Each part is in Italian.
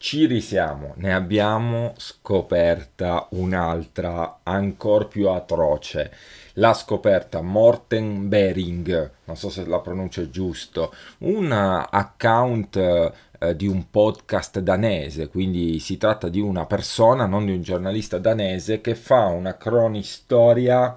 Ci risiamo, ne abbiamo scoperta un'altra ancora più atroce, la scoperta Morten Bering, non so se la pronuncio giusto, un account eh, di un podcast danese, quindi si tratta di una persona, non di un giornalista danese, che fa una cronistoria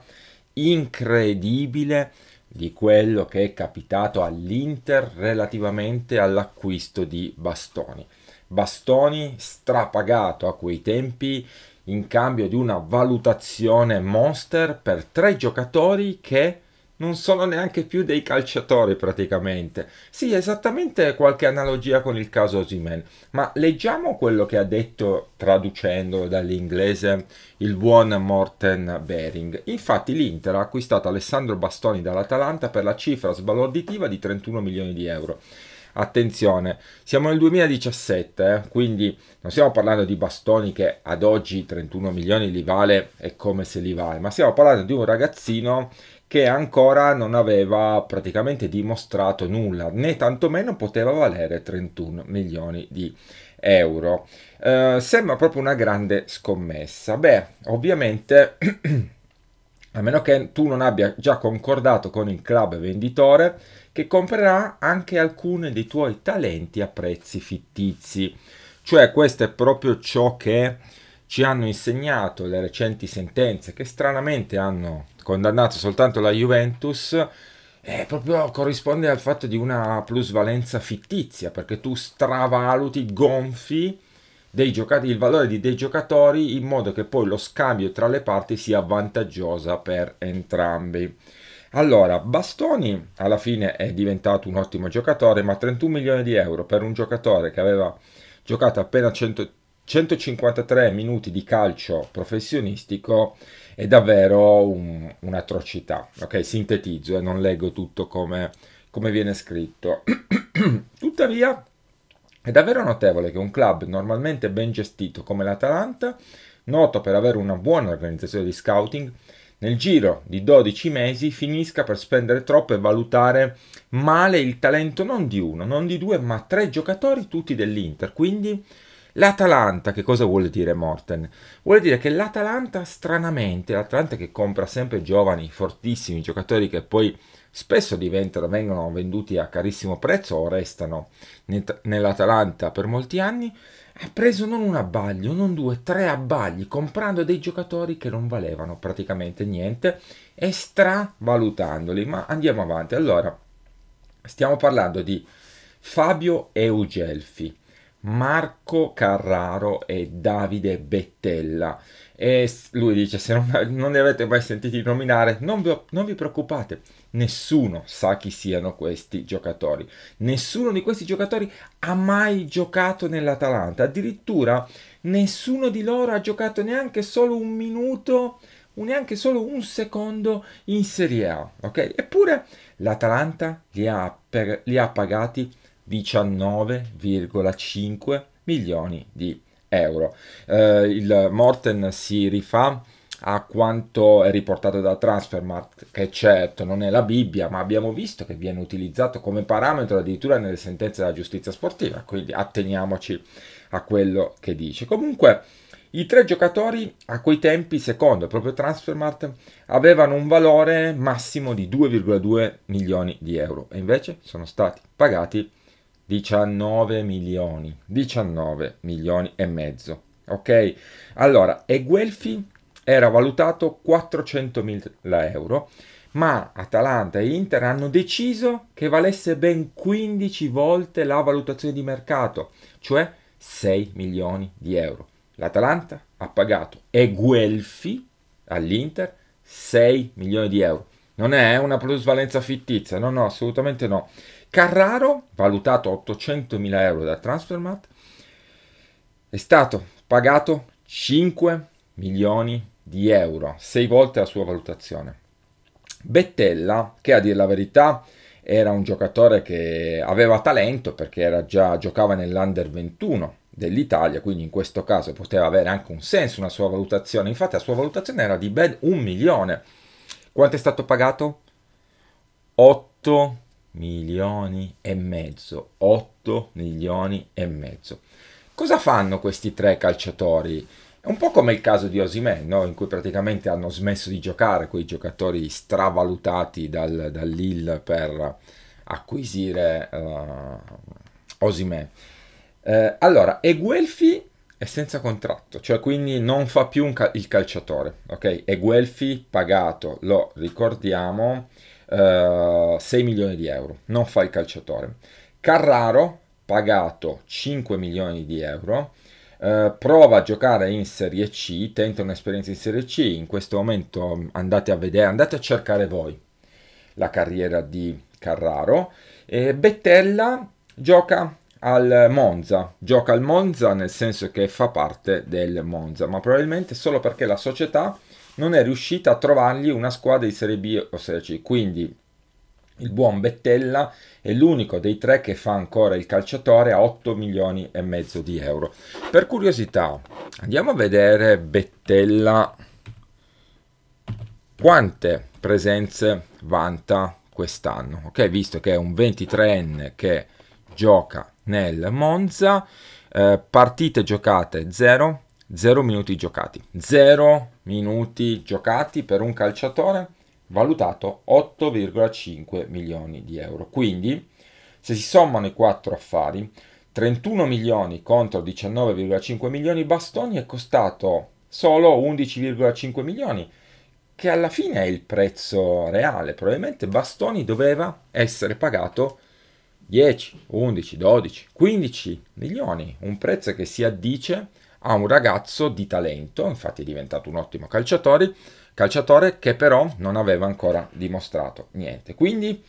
incredibile di quello che è capitato all'Inter relativamente all'acquisto di bastoni. Bastoni strapagato a quei tempi in cambio di una valutazione monster per tre giocatori che non sono neanche più dei calciatori praticamente. Sì, esattamente qualche analogia con il caso Osimen, ma leggiamo quello che ha detto, traducendolo dall'inglese, il buon Morten Bering. Infatti l'Inter ha acquistato Alessandro Bastoni dall'Atalanta per la cifra sbalorditiva di 31 milioni di euro Attenzione, siamo nel 2017, eh, quindi non stiamo parlando di Bastoni che ad oggi 31 milioni li vale e come se li vale, ma stiamo parlando di un ragazzino che ancora non aveva praticamente dimostrato nulla, né tantomeno poteva valere 31 milioni di euro. Eh, sembra proprio una grande scommessa. Beh, ovviamente... a meno che tu non abbia già concordato con il club venditore che comprerà anche alcuni dei tuoi talenti a prezzi fittizi. Cioè questo è proprio ciò che ci hanno insegnato le recenti sentenze che stranamente hanno condannato soltanto la Juventus eh, proprio corrisponde al fatto di una plusvalenza fittizia, perché tu stravaluti, gonfi il valore di dei giocatori in modo che poi lo scambio tra le parti sia vantaggiosa per entrambi. Allora, Bastoni alla fine è diventato un ottimo giocatore, ma 31 milioni di euro per un giocatore che aveva giocato appena 100, 153 minuti di calcio professionistico è davvero un, un'atrocità. Ok, sintetizzo e eh, non leggo tutto come, come viene scritto. Tuttavia, è davvero notevole che un club normalmente ben gestito come l'Atalanta, noto per avere una buona organizzazione di scouting, nel giro di 12 mesi finisca per spendere troppo e valutare male il talento non di uno, non di due, ma tre giocatori tutti dell'Inter. Quindi L'Atalanta, che cosa vuol dire Morten? Vuol dire che l'Atalanta, stranamente, l'Atalanta che compra sempre giovani, fortissimi giocatori che poi spesso diventano, vengono venduti a carissimo prezzo o restano nell'Atalanta per molti anni, ha preso non un abbaglio, non due, tre abbagli, comprando dei giocatori che non valevano praticamente niente e stravalutandoli. Ma andiamo avanti. Allora, stiamo parlando di Fabio Eugelfi Marco Carraro e Davide Bettella. E lui dice: Se non, non li avete mai sentiti nominare, non vi, non vi preoccupate, nessuno sa chi siano questi giocatori. Nessuno di questi giocatori ha mai giocato nell'Atalanta. Addirittura, nessuno di loro ha giocato neanche solo un minuto o neanche solo un secondo in Serie A. Ok? Eppure l'Atalanta li ha, per, li ha pagati 19,5 milioni di euro. Eh, il Morten si rifà a quanto è riportato da Transfermarkt, che certo non è la Bibbia, ma abbiamo visto che viene utilizzato come parametro addirittura nelle sentenze della giustizia sportiva, quindi atteniamoci a quello che dice. Comunque i tre giocatori a quei tempi, secondo il proprio Transfermarkt, avevano un valore massimo di 2,2 milioni di euro e invece sono stati pagati 19 milioni, 19 milioni e mezzo, ok? Allora, e Guelfi era valutato 400 mila euro, ma Atalanta e Inter hanno deciso che valesse ben 15 volte la valutazione di mercato, cioè 6 milioni di euro. L'Atalanta ha pagato e Guelfi all'Inter 6 milioni di euro. Non è una plusvalenza fittizia, no, no, assolutamente no. Carraro, valutato a 800.000 euro da Transfermat, è stato pagato 5 milioni di euro, 6 volte la sua valutazione. Bettella, che a dire la verità era un giocatore che aveva talento perché era già, giocava nell'Under 21 dell'Italia, quindi in questo caso poteva avere anche un senso una sua valutazione. Infatti la sua valutazione era di ben un milione. Quanto è stato pagato? 8 milioni e mezzo, 8 milioni e mezzo. Cosa fanno questi tre calciatori? È un po' come il caso di Osimè, no? in cui praticamente hanno smesso di giocare quei giocatori stravalutati dal, dall'Ill per acquisire uh, eh, Osimè. Eh, allora, Eguelfi è senza contratto, cioè quindi non fa più cal- il calciatore, ok? Eguelfi pagato, lo ricordiamo, 6 eh, milioni di euro, non fa il calciatore. Carraro, pagato 5 milioni di euro, Uh, prova a giocare in Serie C, tenta un'esperienza in Serie C, in questo momento mm, andate a vedere, andate a cercare voi la carriera di Carraro. E Bettella gioca al Monza, gioca al Monza nel senso che fa parte del Monza, ma probabilmente solo perché la società non è riuscita a trovargli una squadra di Serie B o Serie C. Quindi il buon Bettella è l'unico dei tre che fa ancora il calciatore a 8 milioni e mezzo di euro. Per curiosità, andiamo a vedere Bettella quante presenze vanta quest'anno, ok? Visto che è un 23enne che gioca nel Monza, eh, partite giocate 0, 0 minuti giocati. 0 minuti giocati per un calciatore valutato 8,5 milioni di euro. Quindi, se si sommano i quattro affari, 31 milioni contro 19,5 milioni bastoni è costato solo 11,5 milioni, che alla fine è il prezzo reale. Probabilmente bastoni doveva essere pagato 10, 11, 12, 15 milioni, un prezzo che si addice a un ragazzo di talento, infatti è diventato un ottimo calciatore, calciatore che però non aveva ancora dimostrato niente. Quindi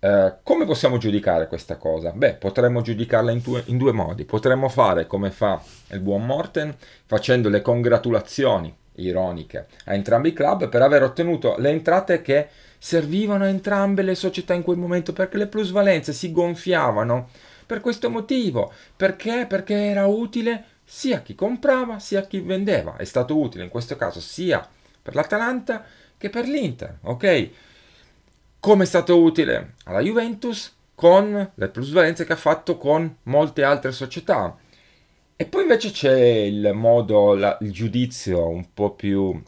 eh, come possiamo giudicare questa cosa? Beh, potremmo giudicarla in due, in due modi. Potremmo fare come fa il buon Morten, facendo le congratulazioni ironiche a entrambi i club per aver ottenuto le entrate che servivano a entrambe le società in quel momento perché le plusvalenze si gonfiavano per questo motivo perché perché era utile sia chi comprava sia chi vendeva. È stato utile in questo caso sia per l'Atalanta che per l'Inter, ok? Come è stato utile alla Juventus con le plusvalenze che ha fatto con molte altre società. E poi invece c'è il modo, la, il giudizio un po' più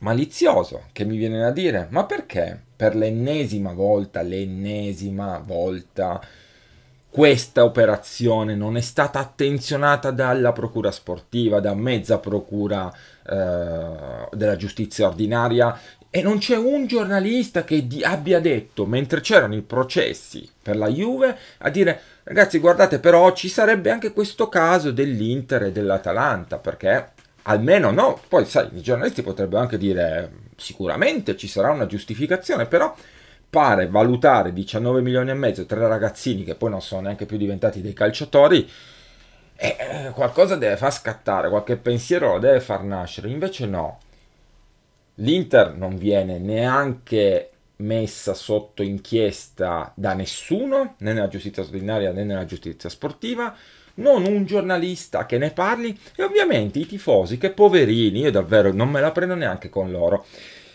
malizioso che mi viene da dire, ma perché per l'ennesima volta, l'ennesima volta questa operazione non è stata attenzionata dalla procura sportiva, da mezza procura eh, della giustizia ordinaria e non c'è un giornalista che abbia detto, mentre c'erano i processi per la Juve, a dire ragazzi guardate però ci sarebbe anche questo caso dell'Inter e dell'Atalanta perché almeno no, poi sai, i giornalisti potrebbero anche dire sicuramente ci sarà una giustificazione, però pare valutare 19 milioni e mezzo tra ragazzini che poi non sono neanche più diventati dei calciatori, eh, eh, qualcosa deve far scattare, qualche pensiero lo deve far nascere, invece no. L'Inter non viene neanche messa sotto inchiesta da nessuno, né nella giustizia ordinaria né nella giustizia sportiva, non un giornalista che ne parli e ovviamente i tifosi che poverini, io davvero non me la prendo neanche con loro.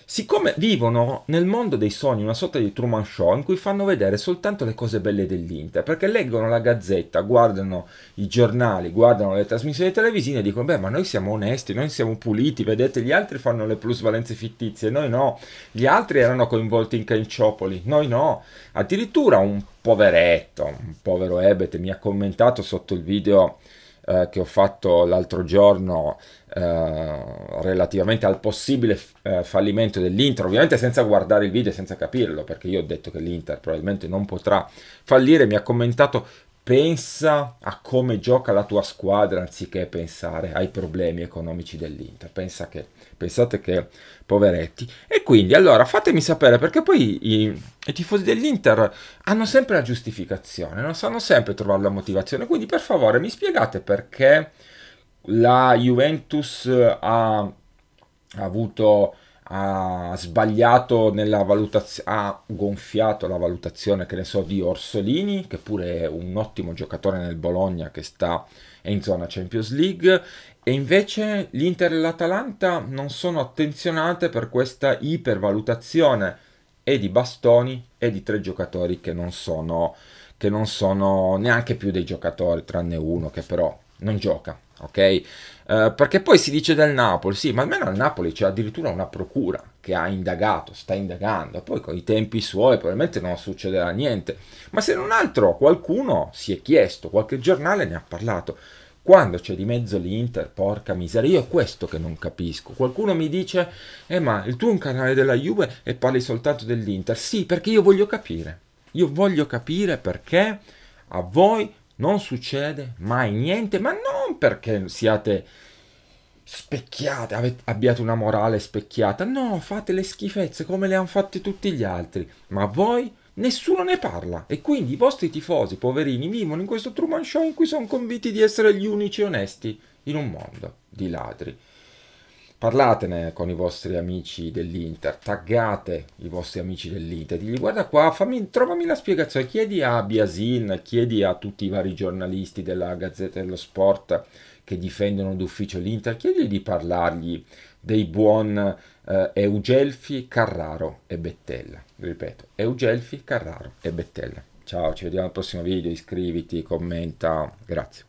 Siccome vivono nel mondo dei sogni una sorta di Truman Show in cui fanno vedere soltanto le cose belle dell'Inter, perché leggono la gazzetta, guardano i giornali, guardano le trasmissioni televisive e dicono, beh, ma noi siamo onesti, noi siamo puliti, vedete, gli altri fanno le plusvalenze fittizie, noi no, gli altri erano coinvolti in canciopoli, noi no, addirittura un poveretto, un povero Ebete mi ha commentato sotto il video eh, che ho fatto l'altro giorno eh, relativamente al possibile eh, fallimento dell'Inter, ovviamente senza guardare il video e senza capirlo, perché io ho detto che l'Inter probabilmente non potrà fallire, mi ha commentato pensa a come gioca la tua squadra anziché pensare ai problemi economici dell'Inter. Pensa che, pensate che poveretti. E quindi allora fatemi sapere perché poi i, i tifosi dell'Inter hanno sempre la giustificazione, non sanno sempre trovare la motivazione. Quindi per favore mi spiegate perché la Juventus ha, ha avuto ha sbagliato nella valutazione, ha gonfiato la valutazione, che ne so, di Orsolini, che pure è un ottimo giocatore nel Bologna che sta in zona Champions League. E invece l'Inter e l'Atalanta non sono attenzionate per questa ipervalutazione e di bastoni e di tre giocatori che non sono, che non sono neanche più dei giocatori, tranne uno che però non gioca, ok? Eh, perché poi si dice del Napoli, sì, ma almeno al Napoli c'è addirittura una procura che ha indagato, sta indagando, poi con i tempi suoi probabilmente non succederà niente, ma se non altro qualcuno si è chiesto, qualche giornale ne ha parlato, quando c'è di mezzo l'Inter, porca miseria, io è questo che non capisco. Qualcuno mi dice, eh ma tu è un canale della Juve e parli soltanto dell'Inter. Sì, perché io voglio capire. Io voglio capire perché a voi non succede mai niente, ma non perché siate specchiate, avete, abbiate una morale specchiata, no, fate le schifezze come le hanno fatte tutti gli altri, ma voi nessuno ne parla e quindi i vostri tifosi poverini vivono in questo Truman Show in cui sono convinti di essere gli unici onesti in un mondo di ladri parlatene con i vostri amici dell'Inter, taggate i vostri amici dell'Inter, digli guarda qua, fammi, trovami la spiegazione, chiedi a Biasin, chiedi a tutti i vari giornalisti della Gazzetta dello Sport che difendono d'ufficio l'Inter, chiedi di parlargli dei buon eh, Eugelfi, Carraro e Bettella. Ripeto, Eugelfi, Carraro e Bettella. Ciao, ci vediamo al prossimo video, iscriviti, commenta, grazie.